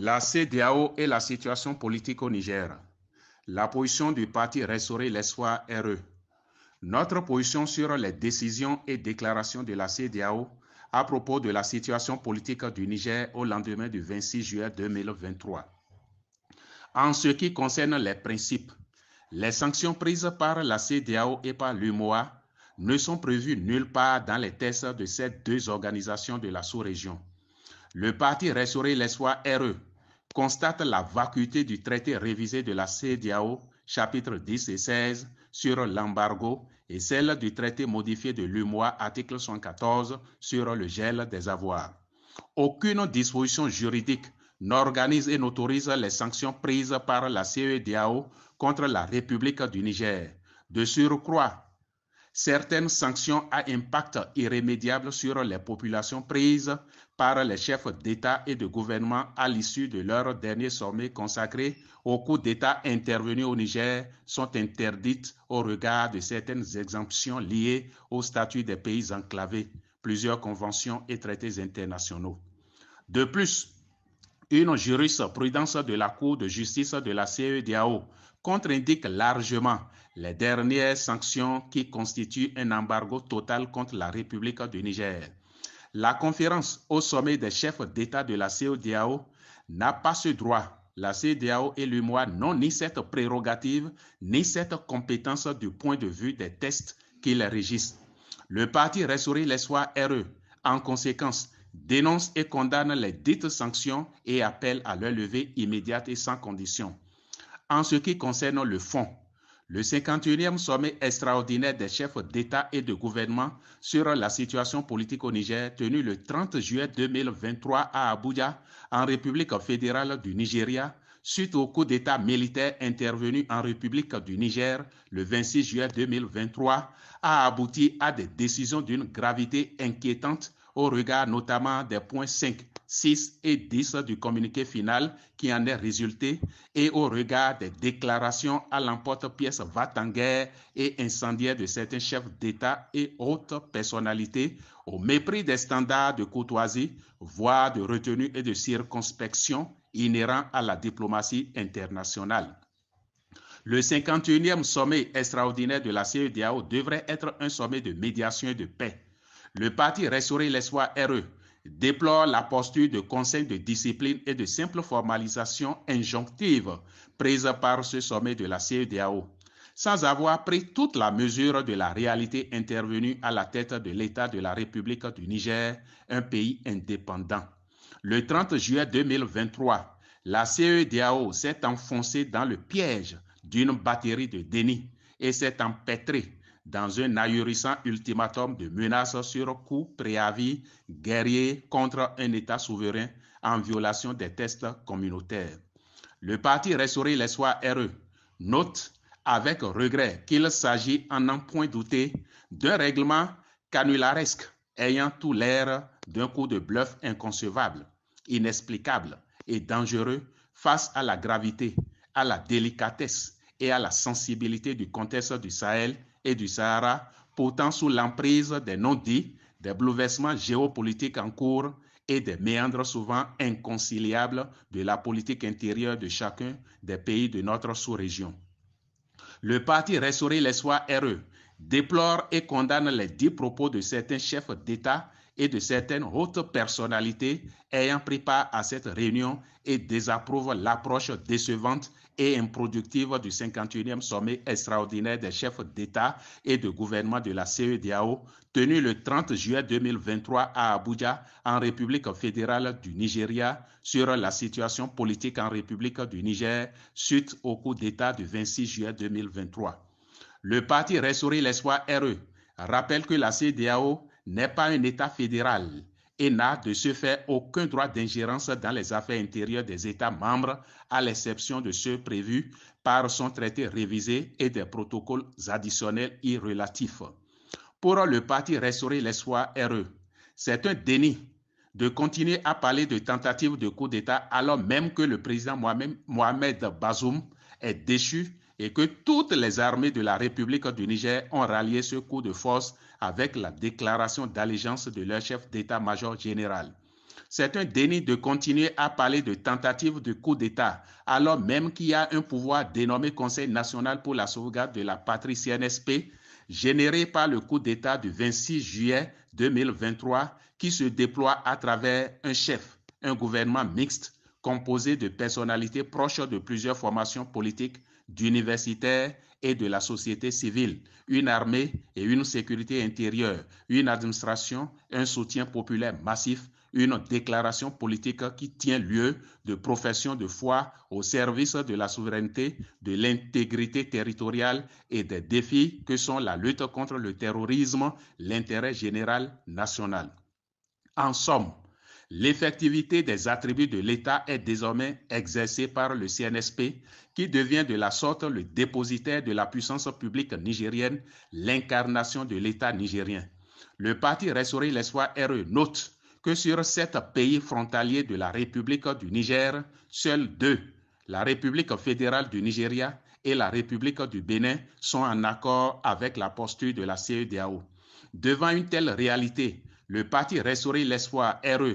La CDAO et la situation politique au Niger. La position du parti les l'Espoir RE. Notre position sur les décisions et déclarations de la CDAO à propos de la situation politique du Niger au lendemain du 26 juillet 2023. En ce qui concerne les principes, les sanctions prises par la CDAO et par l'UMOA ne sont prévues nulle part dans les tests de ces deux organisations de la sous-région. Le parti Restaurer l'Espoir RE constate la vacuité du traité révisé de la CEDEAO, chapitres 10 et 16, sur l'embargo et celle du traité modifié de l'UMOA, article 114, sur le gel des avoirs. Aucune disposition juridique n'organise et n'autorise les sanctions prises par la CEDAO contre la République du Niger. De surcroît, certaines sanctions à impact irrémédiable sur les populations prises par les chefs d'État et de gouvernement à l'issue de leur dernier sommet consacré aux coup d'État intervenus au Niger sont interdites au regard de certaines exemptions liées au statut des pays enclavés, plusieurs conventions et traités internationaux. De plus, une jurisprudence de la Cour de justice de la CEDAO contre-indique largement les dernières sanctions qui constituent un embargo total contre la République du Niger. La conférence au sommet des chefs d'État de la CEDAO n'a pas ce droit. La CEDEAO et l'UMOA n'ont ni cette prérogative ni cette compétence du point de vue des tests qu'ils régissent. Le parti ressourit les soirs heureux. en conséquence, dénonce et condamne les dites sanctions et appelle à leur levée immédiate et sans condition. En ce qui concerne le fond, le 51e sommet extraordinaire des chefs d'État et de gouvernement sur la situation politique au Niger, tenu le 30 juillet 2023 à Abuja, en République fédérale du Nigeria, suite au coup d'État militaire intervenu en République du Niger le 26 juillet 2023, a abouti à des décisions d'une gravité inquiétante au regard notamment des points 5 6 et 10 du communiqué final qui en est résulté et au regard des déclarations à l'emporte-pièce vatan-guerre et incendiaire de certains chefs d'État et autres personnalités au mépris des standards de courtoisie, voire de retenue et de circonspection inhérents à la diplomatie internationale. Le 51e sommet extraordinaire de la CEDAO devrait être un sommet de médiation et de paix. Le parti Restaurer l'espoir RE déplore la posture de conseil de discipline et de simple formalisation injonctive prise par ce sommet de la CEDAO, sans avoir pris toute la mesure de la réalité intervenue à la tête de l'État de la République du Niger, un pays indépendant. Le 30 juillet 2023, la CEDAO s'est enfoncée dans le piège d'une batterie de déni et s'est empêtrée dans un ahurissant ultimatum de menaces sur coup préavis guerrier contre un État souverain en violation des tests communautaires. Le parti Restauré les soirs RE note avec regret qu'il s'agit en un point douté d'un règlement canularesque ayant tout l'air d'un coup de bluff inconcevable, inexplicable et dangereux face à la gravité, à la délicatesse et à la sensibilité du contexte du Sahel et du Sahara, pourtant sous l'emprise des non-dits, des bouleversements géopolitiques en cours et des méandres souvent inconciliables de la politique intérieure de chacun des pays de notre sous-région. Le parti les l'espoir heureux, déplore et condamne les dix propos de certains chefs d'État et de certaines hautes personnalités ayant pris part à cette réunion et désapprouvent l'approche décevante et improductive du 51e sommet extraordinaire des chefs d'État et de gouvernement de la CEDAO, tenu le 30 juillet 2023 à Abuja, en République fédérale du Nigeria, sur la situation politique en République du Niger suite au coup d'État du 26 juillet 2023. Le parti ressourit l'espoir RE rappelle que la CEDAO n'est pas un État fédéral et n'a de ce fait aucun droit d'ingérence dans les affaires intérieures des États membres, à l'exception de ceux prévus par son traité révisé et des protocoles additionnels y relatifs. Pour le parti Restaurer l'espoir RE, c'est un déni de continuer à parler de tentative de coup d'État alors même que le président Mohamed Bazoum est déchu et que toutes les armées de la République du Niger ont rallié ce coup de force avec la déclaration d'allégeance de leur chef d'état-major général. C'est un déni de continuer à parler de tentatives de coup d'État, alors même qu'il y a un pouvoir dénommé Conseil national pour la sauvegarde de la patrie CNSP, généré par le coup d'État du 26 juillet 2023, qui se déploie à travers un chef, un gouvernement mixte composé de personnalités proches de plusieurs formations politiques d'universitaires et de la société civile, une armée et une sécurité intérieure, une administration, un soutien populaire massif, une déclaration politique qui tient lieu de profession de foi au service de la souveraineté, de l'intégrité territoriale et des défis que sont la lutte contre le terrorisme, l'intérêt général national. En somme, L'effectivité des attributs de l'État est désormais exercée par le CNSP, qui devient de la sorte le dépositaire de la puissance publique nigérienne, l'incarnation de l'État nigérien. Le parti Restaurer l'Espoir RE note que sur sept pays frontaliers de la République du Niger, seuls deux, la République fédérale du Nigeria et la République du Bénin, sont en accord avec la posture de la CEDAO. Devant une telle réalité, le parti Restaurer l'Espoir RE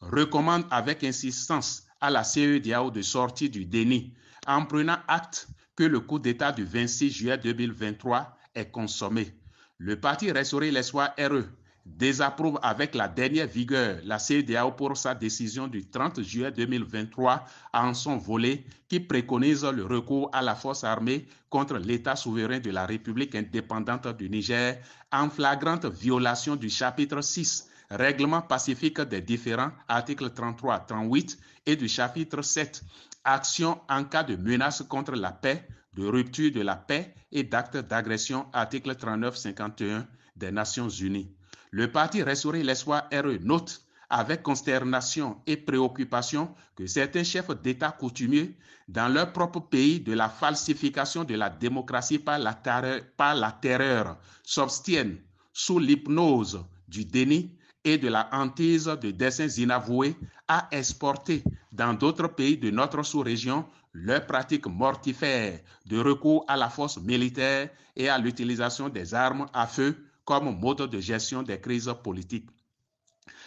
recommande avec insistance à la CEDAO de sortir du déni en prenant acte que le coup d'État du 26 juillet 2023 est consommé. Le parti les l'Espoir RE désapprouve avec la dernière vigueur la CEDAO pour sa décision du 30 juillet 2023 en son volet qui préconise le recours à la force armée contre l'État souverain de la République indépendante du Niger en flagrante violation du chapitre 6 règlement pacifique des différents, articles 33, 38 et du chapitre 7, action en cas de menace contre la paix, de rupture de la paix et d'actes d'agression, article 39-51 des Nations Unies. Le parti les l'espoir RE note avec consternation et préoccupation que certains chefs d'État coutumiers dans leur propre pays de la falsification de la démocratie par la, terreur, par la terreur s'obstiennent sous l'hypnose du déni et de la hantise de dessins inavoués a exporter dans d'autres pays de notre sous-région leur pratique mortifère de recours à la force militaire et à l'utilisation des armes à feu comme mode de gestion des crises politiques.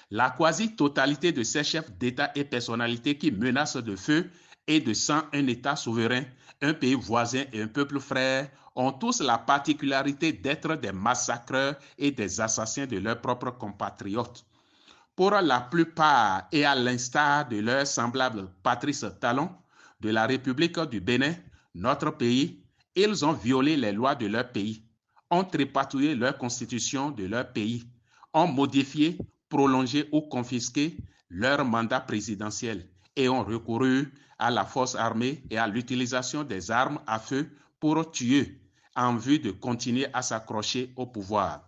La quasi-totalité de ces chefs d'État et personnalités qui menacent de feu et de un État souverain, un pays voisin et un peuple frère, ont tous la particularité d'être des massacreurs et des assassins de leurs propres compatriotes. Pour la plupart et à l'instar de leur semblables Patrice Talon, de la République du Bénin, notre pays, ils ont violé les lois de leur pays, ont trépatouillé leur constitution de leur pays, ont modifié, prolongé ou confisqué leur mandat présidentiel et ont recouru à la force armée et à l'utilisation des armes à feu pour tuer en vue de continuer à s'accrocher au pouvoir.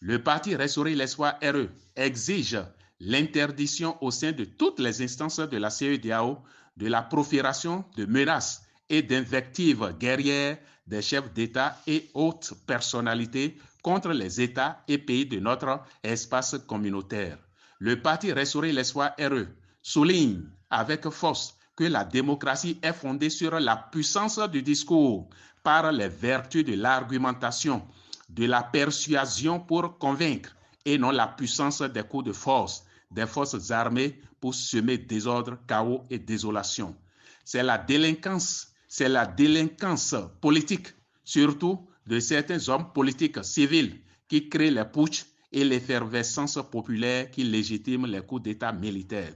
Le parti les l'Espoir RE exige l'interdiction au sein de toutes les instances de la CEDAO de la profération de menaces et d'invectives guerrières des chefs d'État et autres personnalités contre les États et pays de notre espace communautaire. Le parti les l'Espoir RE souligne avec force que la démocratie est fondée sur la puissance du discours par les vertus de l'argumentation, de la persuasion pour convaincre et non la puissance des coups de force, des forces armées pour semer désordre, chaos et désolation. C'est la délinquance, c'est la délinquance politique, surtout de certains hommes politiques civils qui créent les putsch et l'effervescence populaire qui légitime les coups d'État militaires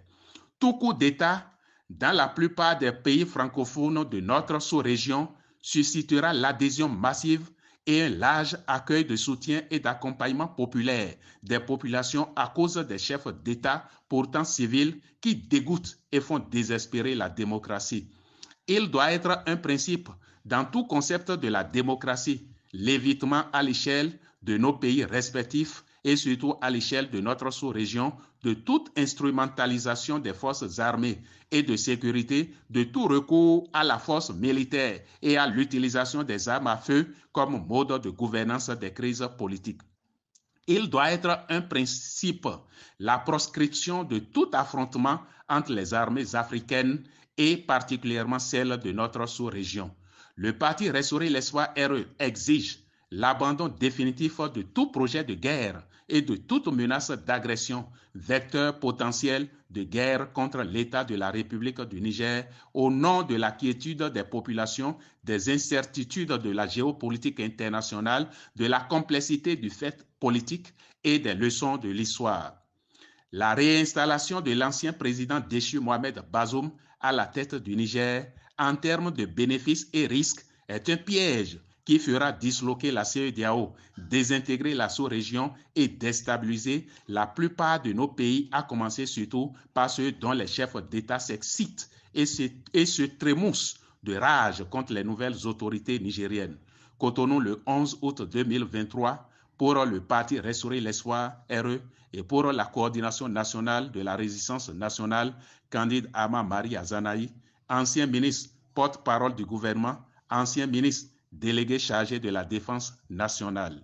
tout coup d'État dans la plupart des pays francophones de notre sous-région suscitera l'adhésion massive et un large accueil de soutien et d'accompagnement populaire des populations à cause des chefs d'État pourtant civils qui dégoûtent et font désespérer la démocratie. Il doit être un principe dans tout concept de la démocratie, l'évitement à l'échelle de nos pays respectifs et surtout à l'échelle de notre sous-région de toute instrumentalisation des forces armées et de sécurité, de tout recours à la force militaire et à l'utilisation des armes à feu comme mode de gouvernance des crises politiques. Il doit être un principe, la proscription de tout affrontement entre les armées africaines et particulièrement celles de notre sous-région. Le parti les l'espoir RE exige l'abandon définitif de tout projet de guerre et de toute menace d'agression, vecteur potentiel de guerre contre l'État de la République du Niger, au nom de la quiétude des populations, des incertitudes de la géopolitique internationale, de la complexité du fait politique et des leçons de l'histoire. La réinstallation de l'ancien président déchu Mohamed Bazoum à la tête du Niger en termes de bénéfices et risques est un piège qui fera disloquer la CEDAO, désintégrer la sous-région et déstabiliser la plupart de nos pays, à commencer surtout par ceux dont les chefs d'État s'excitent et se, et se trémoussent de rage contre les nouvelles autorités nigériennes. Cotonou le 11 août 2023 pour le parti Restaurer l'Espoir RE et pour la coordination nationale de la résistance nationale, Candide Ama Marie Azanaï, ancien ministre, porte-parole du gouvernement, ancien ministre délégué chargé de la défense nationale.